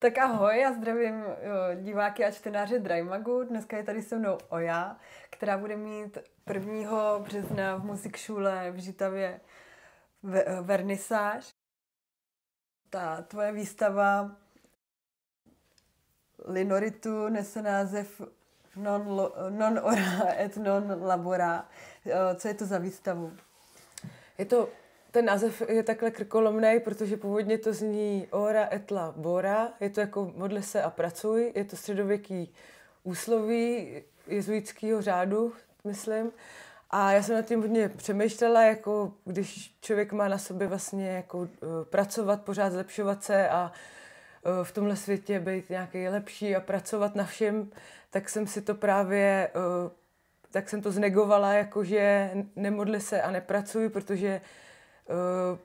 Tak ahoj, já zdravím diváky a čtenáře Drymagu. Dneska je tady se mnou Oja, která bude mít 1. března v Musikšule v Žitavě vernisáž. Ta tvoje výstava Linoritu nese název non, lo, non ora et non labora. Co je to za výstavu? Je to ten název je takhle krkolomný, protože původně to zní Ora etla bora, je to jako modle se a pracuj, je to středověký úsloví jezuitského řádu, myslím. A já jsem nad tím hodně přemýšlela, jako když člověk má na sobě vlastně jako e, pracovat, pořád zlepšovat se a e, v tomhle světě být nějaký lepší a pracovat na všem, tak jsem si to právě, e, tak jsem to znegovala, jakože nemodli se a nepracuji, protože Eh,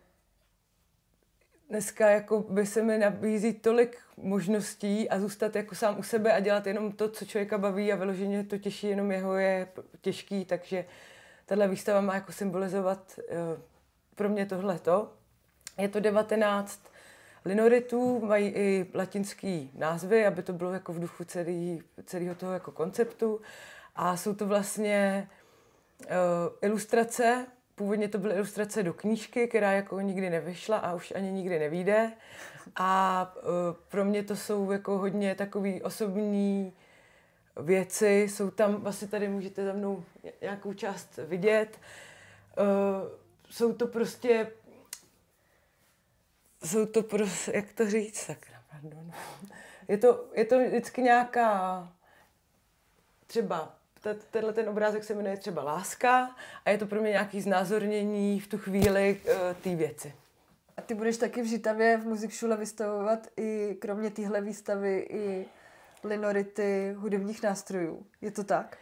dneska jako by se mi nabízí tolik možností a zůstat jako sám u sebe a dělat jenom to, co člověka baví a vyloženě to těší, jenom jeho je těžký, takže tahle výstava má jako symbolizovat eh, pro mě tohleto. Je to 19 linoritů, mají i latinský názvy, aby to bylo jako v duchu celý, celého toho jako konceptu a jsou to vlastně eh, ilustrace Původně to byly ilustrace do knížky, která jako nikdy nevyšla a už ani nikdy nevíde. A e, pro mě to jsou jako hodně takový osobní věci. Jsou tam, vlastně tady můžete za mnou nějakou část vidět. E, jsou to prostě, jsou to prostě, jak to říct, tak pardon. Je to, je to vždycky nějaká třeba tenhle ten obrázek se jmenuje třeba Láska a je to pro mě nějaký znázornění v tu chvíli eh, té věci. A ty budeš taky v Žitavě v Muzikšule vystavovat i kromě téhle výstavy i linority hudebních nástrojů. Je to tak?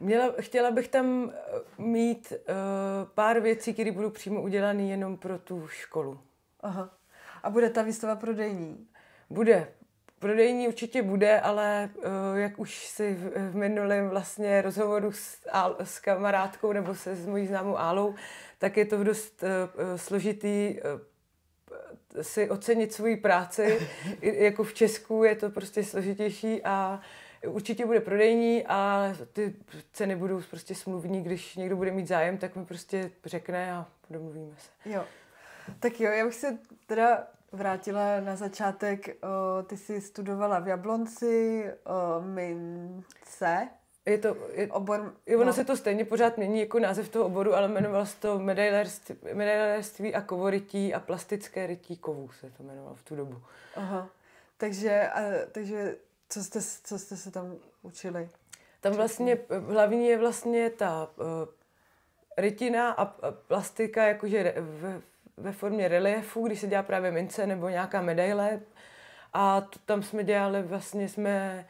Měla, chtěla bych tam eh, mít uh, pár věcí, které budou přímo udělané jenom pro tu školu. Aha. A bude ta výstava prodejní? Bude. Prodejní určitě bude, ale eh, jak už si v minulém vlastně rozhovoru s, Al, s kamarádkou nebo se s mojí známou Álou, tak je to dost eh, eh, složitý si ocenit svoji práci. jako v Česku je to prostě složitější a určitě bude prodejní a ty ceny budou prostě smluvní, když někdo bude mít zájem, tak mi prostě řekne a domluvíme se. Jo. Tak jo, já bych se teda vrátila na začátek. Eh, ty jsi studovala v Jablonci, eh, mince. Je to, je, obor, je, ono no. se to stejně pořád mění jako název toho oboru, ale jmenovalo se to medailerství, medailerství a kovorytí a plastické rytí kovů se to jmenovalo v tu dobu. Aha. Takže, a, takže co, jste, co jste se tam učili? Tam vlastně hlavní je vlastně ta uh, rytina a plastika jakože v, ve formě reliefu, když se dělá právě mince nebo nějaká medaile. A to, tam jsme dělali, vlastně jsme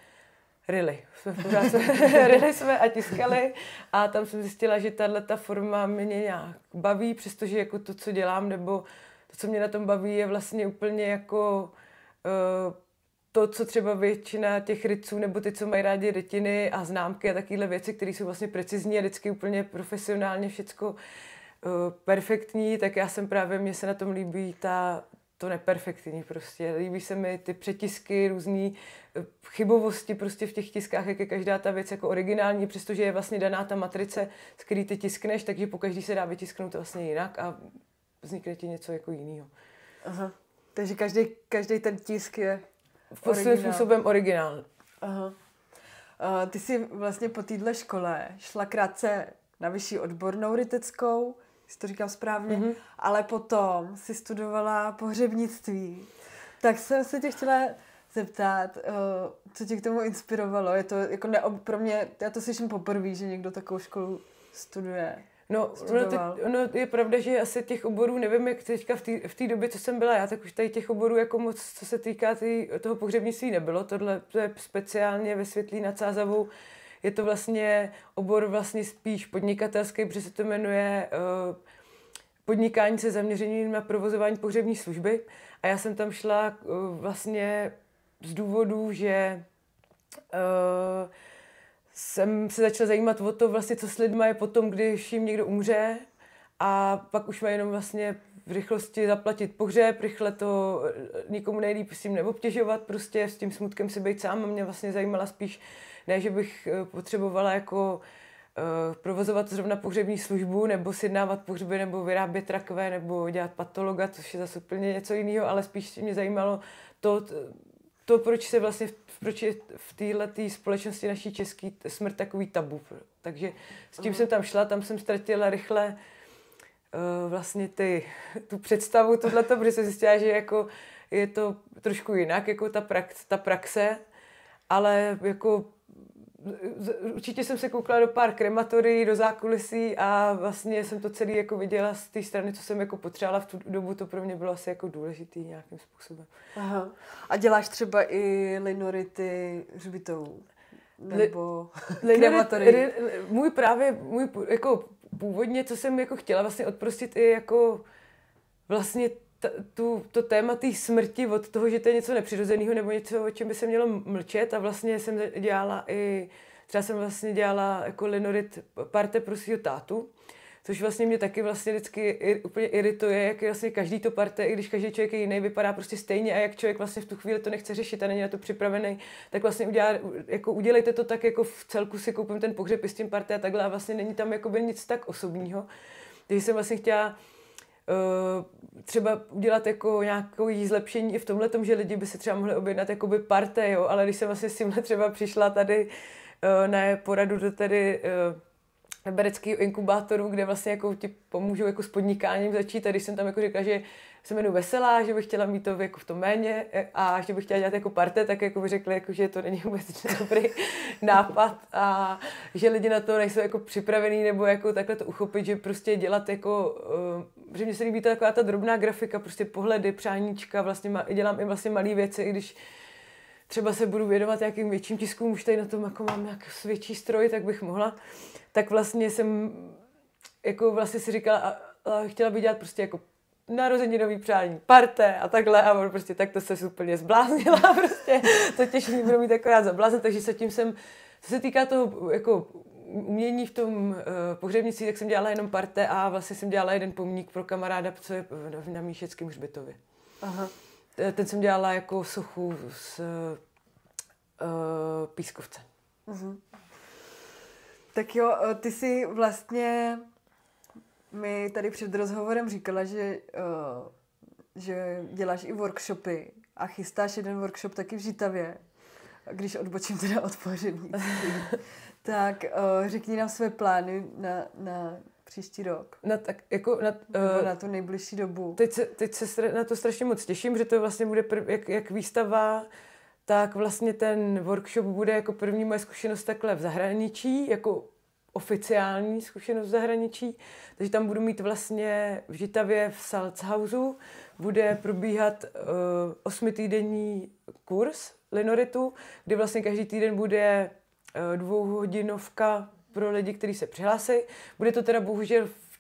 rily. Jsme pořád jsme, rily jsme a tiskali a tam jsem zjistila, že tahle ta forma mě nějak baví, přestože jako to, co dělám, nebo to, co mě na tom baví, je vlastně úplně jako uh, to, co třeba většina těch ryců nebo ty, co mají rádi rytiny a známky a takovéhle věci, které jsou vlastně precizní a vždycky úplně profesionálně všecko Eh, perfektní, tak já jsem právě, mně se na tom líbí ta, to neperfektní prostě. Líbí se mi ty přetisky, různé eh, chybovosti prostě v těch tiskách, jak je každá ta věc jako originální, přestože je vlastně daná ta matrice, z který ty tiskneš, takže po každý se dá vytisknout vlastně jinak a vznikne ti něco jako jiného. Aha. Takže každý, každý ten tisk je v podstatě způsobem originál. Aha. Uh, ty jsi vlastně po téhle škole šla krátce na vyšší odbornou ryteckou, jestli to říkám správně, mm-hmm. ale potom si studovala pohřebnictví. Tak jsem se tě chtěla zeptat, eh, co tě k tomu inspirovalo. Je to jako neob, pro mě, já to slyším poprvé, že někdo takovou školu studuje. No, ono, no, ono je pravda, že asi těch oborů, nevím, jak teďka v té době, co jsem byla já, tak už tady těch oborů jako moc, co se týká tý, toho pohřebnictví, nebylo. Tohle to je speciálně ve světlí nad Sázavou je to vlastně obor vlastně spíš podnikatelský, protože se to jmenuje uh, podnikání se zaměřením na provozování pohřební služby. A já jsem tam šla uh, vlastně z důvodu, že uh, jsem se začala zajímat o to, vlastně, co s lidmi je potom, když jim někdo umře a pak už má jenom vlastně v rychlosti zaplatit pohřeb, rychle to nikomu nejlíp s tím neobtěžovat, prostě s tím smutkem si být sám. Mě vlastně zajímala spíš ne, že bych eh, potřebovala jako eh, provozovat zrovna pohřební službu, nebo sjednávat pohřby, nebo vyrábět rakve, nebo dělat patologa, což je zase úplně něco jiného, ale spíš mě zajímalo to, to proč se vlastně proč je v této společnosti naší český smrt takový tabu. Takže s tím Aha. jsem tam šla, tam jsem ztratila rychle eh, vlastně ty, tu představu tohleto, protože jsem zjistila, že jako je to trošku jinak, jako ta, prax, ta praxe, ale jako určitě jsem se koukala do pár krematorií, do zákulisí a vlastně jsem to celé jako viděla z té strany, co jsem jako potřebovala v tu dobu, to pro mě bylo asi jako důležitý nějakým způsobem. Aha. A děláš třeba i linority hřbitovou? Nebo li, krematorii? Li, můj právě, můj jako původně, co jsem jako chtěla vlastně odprostit i jako vlastně tu, to téma té smrti od toho, že to je něco nepřirozeného nebo něco, o čem by se mělo mlčet a vlastně jsem dělala i, třeba jsem vlastně dělala jako Lenorit parte pro svého tátu, což vlastně mě taky vlastně vždycky ir, úplně irituje, jak vlastně každý to parte, i když každý člověk je jiný, vypadá prostě stejně a jak člověk vlastně v tu chvíli to nechce řešit a není na to připravený, tak vlastně udělá, jako udělejte to tak, jako v celku si koupím ten pohřeb i s tím parte a takhle a vlastně není tam jako by nic tak osobního. Takže jsem vlastně chtěla Eh, třeba udělat jako nějaké zlepšení i v tomhle tom, že lidi by se třeba mohli objednat jakoby parte, jo, ale když jsem vlastně s tímhle třeba přišla tady eh, na poradu do tady eh, bereckého inkubátoru, kde vlastně jako ti pomůžou jako s podnikáním začít. A když jsem tam jako řekla, že se jmenuji Veselá, že bych chtěla mít to jako v tom méně e, a že bych chtěla dělat jako parte, tak jako by řekli, jako, že to není vůbec dobrý nápad a že lidi na to nejsou jako připravený nebo jako takhle to uchopit, že prostě dělat jako, e, že mě se líbí to taková ta drobná grafika, prostě pohledy, přáníčka, vlastně dělám i vlastně malé věci, i když třeba se budu věnovat jakým větším tiskům, už tady na tom jako mám nějaký větší stroj, tak bych mohla, tak vlastně jsem jako vlastně si říkala, a, a chtěla bych dělat prostě jako narozeninový přání, parté a takhle a on prostě tak to se úplně zbláznila prostě, to těžký budu mít akorát zablázen, takže se tím jsem, co se týká toho jako umění v tom uh, eh, pohřebnici, tak jsem dělala jenom parté a vlastně jsem dělala jeden pomník pro kamaráda, co je na, eh, na Míšeckém hřbitově. Aha. Eh, ten jsem dělala jako sochu z uh, eh, pískovce. Uh-huh. Tak jo, eh, ty jsi vlastně mi tady před rozhovorem říkala, že, uh, že děláš i workshopy a chystáš jeden workshop taky v Žitavě, když odbočím teda od tak uh, řekni nám své plány na, na příští rok. Na, tak, jako na, uh, na tu nejbližší dobu. Teď se, teď se na to strašně moc těším, že to vlastně bude prv, jak, jak výstava, tak vlastně ten workshop bude jako první moje zkušenost takhle v zahraničí, jako oficiální zkušenost v zahraničí, takže tam budu mít vlastně v Žitavě v Salzhausu bude probíhat uh, osmitýdenní kurz Linoritu, kde vlastně každý týden bude uh, dvouhodinovka pro lidi, kteří se přihlásí. Bude to teda bohužel v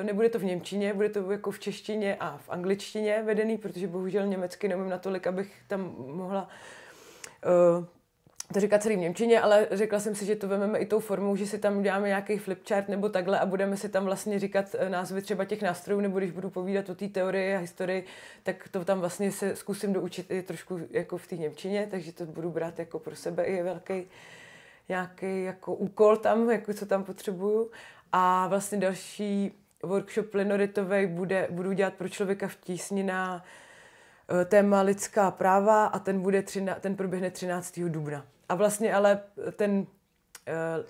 e, nebude to v Němčině, bude to jako v češtině a v angličtině vedený, protože bohužel německy nemám natolik, abych tam mohla uh, to říkat celý v Němčině, ale řekla jsem si, že to vezmeme i tou formou, že si tam uděláme nějaký flipchart nebo takhle a budeme si tam vlastně říkat e, názvy třeba těch nástrojů, nebo když budu povídat o té teorii a historii, tak to tam vlastně se zkusím doučit i trošku jako v té Němčině, takže to budu brát jako pro sebe i velký nějaký jako úkol tam, jako co tam potřebuju. A vlastně další workshop Lenoritovej bude, budu dělat pro člověka v tísni na eh, téma lidská práva a ten, bude třina, ten proběhne 13. dubna. A vlastně ale ten, eh,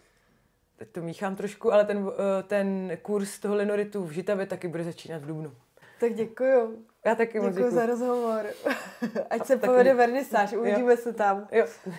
teď to míchám trošku, ale ten, eh, ten kurz toho Lenoritu v Žitavě taky bude začínat v dubnu. Tak děkuju. Já taky moc děkuju. za rozhovor. Ať a se povede vernisáž, uvidíme jo. se tam. Jo.